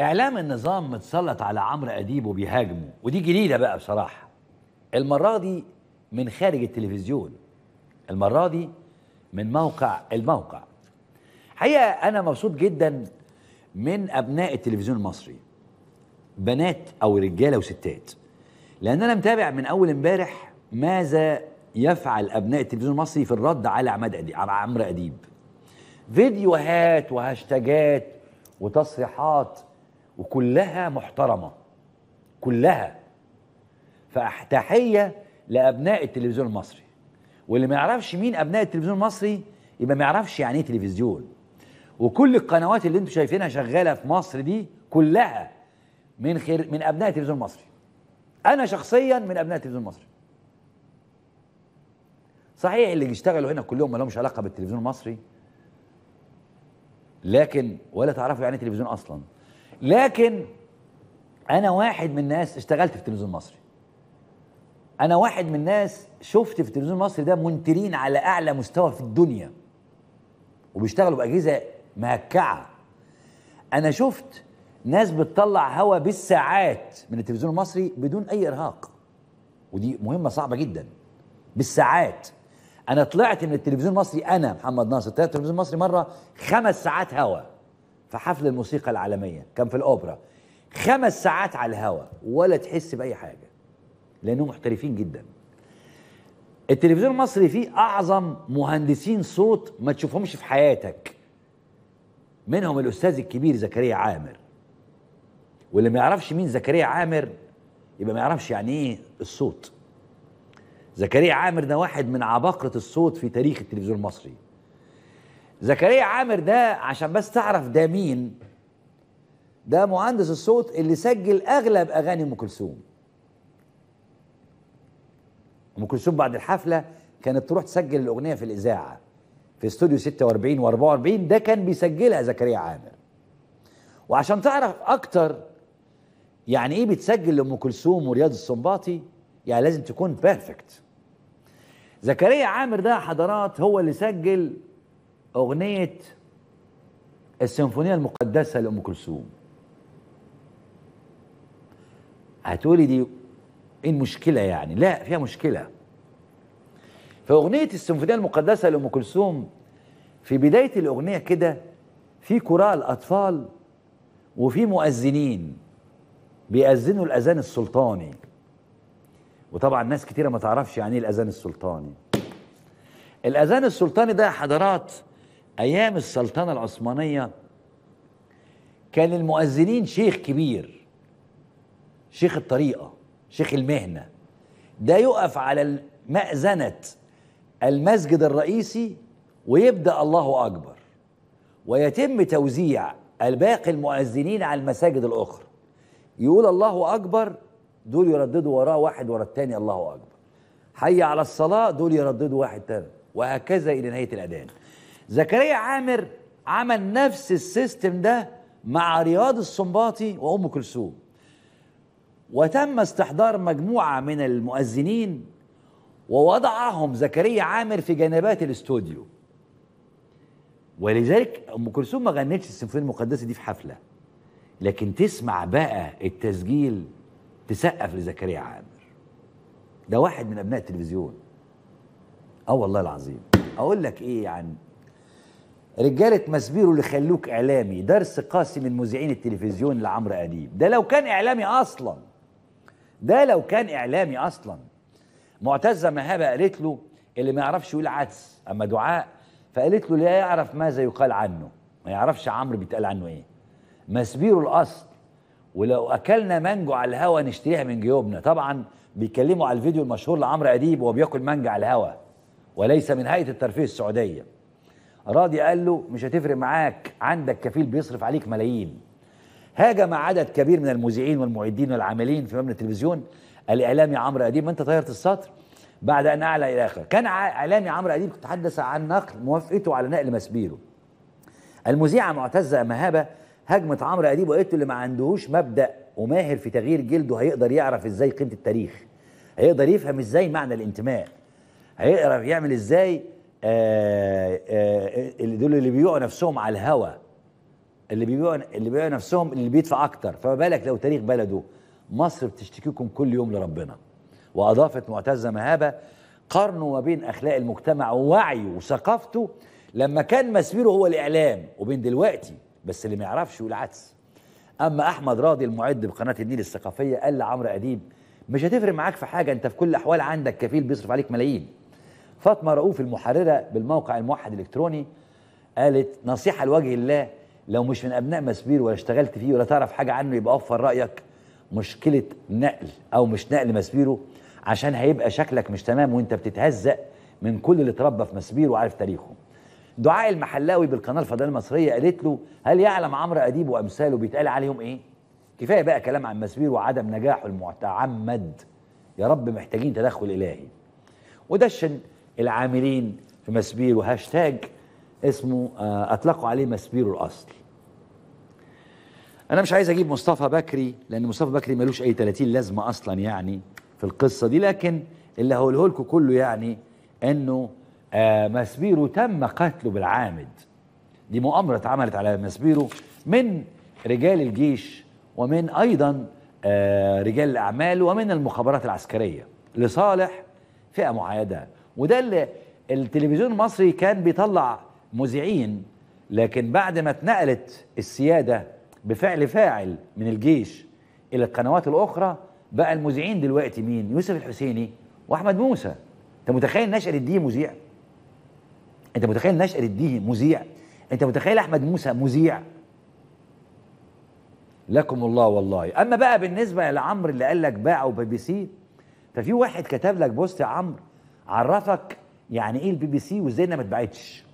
اعلام النظام متسلط على عمرو اديب وبيهاجمه ودي جديده بقى بصراحه المره دي من خارج التلفزيون المره دي من موقع الموقع حقيقه انا مبسوط جدا من ابناء التلفزيون المصري بنات او رجاله وستات لان انا متابع من اول امبارح ماذا يفعل ابناء التلفزيون المصري في الرد على عماد اديب على عمرو اديب فيديوهات وهاشتاجات وتصريحات وكلها محترمه كلها فتحيه لابناء التلفزيون المصري واللي ما يعرفش مين ابناء التلفزيون المصري يبقى ما يعرفش يعني ايه تلفزيون وكل القنوات اللي انتم شايفينها شغاله في مصر دي كلها من خير من ابناء التلفزيون المصري انا شخصيا من ابناء التلفزيون المصري صحيح اللي بيشتغلوا هنا كلهم ما لهمش علاقه بالتلفزيون المصري لكن ولا تعرفوا يعني ايه تلفزيون اصلا لكن انا واحد من الناس اشتغلت في التلفزيون المصري انا واحد من الناس شفت في التلفزيون المصري ده منترين على اعلى مستوى في الدنيا وبيشتغلوا باجهزه مهكعه انا شفت ناس بتطلع هوا بالساعات من التلفزيون المصري بدون اي ارهاق ودي مهمه صعبه جدا بالساعات انا طلعت من التلفزيون المصري انا محمد ناصر طلعت من التلفزيون المصري مره خمس ساعات هوا في حفل الموسيقى العالميه كان في الاوبرا خمس ساعات على الهواء ولا تحس باي حاجه لانهم محترفين جدا التلفزيون المصري فيه اعظم مهندسين صوت ما تشوفهمش في حياتك منهم الاستاذ الكبير زكريا عامر واللي ما يعرفش مين زكريا عامر يبقى ما يعرفش يعني ايه الصوت زكريا عامر ده واحد من عباقرة الصوت في تاريخ التلفزيون المصري زكريا عامر ده عشان بس تعرف ده مين ده مهندس الصوت اللي سجل اغلب اغاني ام كلثوم ام كلثوم بعد الحفله كانت تروح تسجل الاغنيه في الاذاعه في استوديو 46 و44 ده كان بيسجلها زكريا عامر وعشان تعرف اكتر يعني ايه بتسجل لام كلثوم ورياض السنباطي يعني لازم تكون بيرفكت زكريا عامر ده حضرات هو اللي سجل اغنيه السيمفونيه المقدسه لام كلثوم هتقولي دي ايه المشكله يعني لا فيها مشكله فاغنيه السيمفونيه المقدسه لام كلثوم في بدايه الاغنيه كده في كراء الاطفال وفي مؤذنين بيأذنوا الاذان السلطاني وطبعا ناس كتيره ما تعرفش يعني ايه الاذان السلطاني الاذان السلطاني ده يا حضرات ايام السلطنه العثمانيه كان المؤذنين شيخ كبير شيخ الطريقه شيخ المهنه ده يقف على مأذنه المسجد الرئيسي ويبدا الله اكبر ويتم توزيع الباقي المؤذنين على المساجد الاخرى يقول الله اكبر دول يرددوا وراه واحد ورا الثاني الله اكبر حي على الصلاه دول يرددوا واحد ثاني وهكذا الى نهايه الاذان زكريا عامر عمل نفس السيستم ده مع رياض السنباطي وام كلثوم وتم استحضار مجموعه من المؤذنين ووضعهم زكريا عامر في جنبات الاستوديو ولذلك ام كلثوم ما غنتش السيمفونيه المقدسه دي في حفله لكن تسمع بقى التسجيل تسقف لزكريا عامر ده واحد من ابناء التلفزيون اه والله العظيم اقول لك ايه يعني رجاله مسبيرو اللي خلوك اعلامي درس قاسي من مذيعين التلفزيون لعمرو اديب ده لو كان اعلامي اصلا ده لو كان اعلامي اصلا معتزه مهابه قالت له اللي ما يعرفش يقول عدس اما دعاء فقالت له لا يعرف ماذا يقال عنه ما يعرفش عمرو بيتقال عنه ايه مسبيرو الاصل ولو اكلنا مانجو على الهوا نشتريها من جيوبنا طبعا بيكلموا على الفيديو المشهور لعمرو اديب وهو بياكل مانجا على الهوا وليس من هيئه الترفيه السعوديه راضي قال له مش هتفرق معاك عندك كفيل بيصرف عليك ملايين هاجم عدد كبير من المذيعين والمعدين والعاملين في مبنى التلفزيون الاعلامي عمرو اديب ما انت طيرت السطر بعد ان اعلى الى اخره كان اعلامي عمرو اديب تحدث عن نقل موافقته على نقل مسبيره المذيعه معتزه مهابه هاجمت عمرو اديب وقالت له اللي ما عندهوش مبدا وماهر في تغيير جلده هيقدر يعرف ازاي قيمه التاريخ هيقدر يفهم ازاي معنى الانتماء هيقدر يعمل ازاي اللي آه، آه، آه، دول اللي بيبيعوا نفسهم على الهوا اللي بيبيعوا اللي بيبيعوا نفسهم اللي بيدفع اكتر فما بالك لو تاريخ بلده مصر بتشتكيكم كل يوم لربنا واضافت معتزه مهابه قارنوا ما بين اخلاق المجتمع ووعيه وثقافته لما كان مسيره هو الاعلام وبين دلوقتي بس اللي ما يعرفش يقول اما احمد راضي المعد بقناه النيل الثقافيه قال لعمرو اديب مش هتفرق معاك في حاجه انت في كل الاحوال عندك كفيل بيصرف عليك ملايين فاطمه رؤوف المحرره بالموقع الموحد الالكتروني قالت نصيحه لوجه الله لو مش من ابناء مسبير ولا اشتغلت فيه ولا تعرف حاجه عنه يبقى وفر رايك مشكله نقل او مش نقل مسبيره عشان هيبقى شكلك مش تمام وانت بتتهزق من كل اللي اتربى في مسبير وعارف تاريخه دعاء المحلاوي بالقناه الفضائيه المصريه قالت له هل يعلم عمرو اديب وامثاله بيتقال عليهم ايه كفايه بقى كلام عن مسبير وعدم نجاحه المتعمد يا رب محتاجين تدخل الهي وده العاملين في مسبيرو هاشتاج اسمه آه، اطلقوا عليه مسبيرو الاصل انا مش عايز اجيب مصطفى بكري لان مصطفى بكري ملوش اي 30 لازمه اصلا يعني في القصه دي لكن اللي هقوله لكم كله يعني انه آه مسبيرو تم قتله بالعامد دي مؤامره اتعملت على مسبيرو من رجال الجيش ومن ايضا آه رجال الاعمال ومن المخابرات العسكريه لصالح فئه معايده وده اللي التلفزيون المصري كان بيطلع مذيعين لكن بعد ما اتنقلت السيادة بفعل فاعل من الجيش إلى القنوات الأخرى بقى المذيعين دلوقتي مين يوسف الحسيني وأحمد موسى أنت متخيل نشأة الدين مذيع أنت متخيل نشأة الدين مذيع أنت متخيل أحمد موسى مذيع لكم الله والله أما بقى بالنسبة لعمرو اللي قال لك باعه بي بي سي ففي واحد كتب لك بوست يا عمرو عرفك يعني ايه البي بي سي وازاي انها ما اتباعتش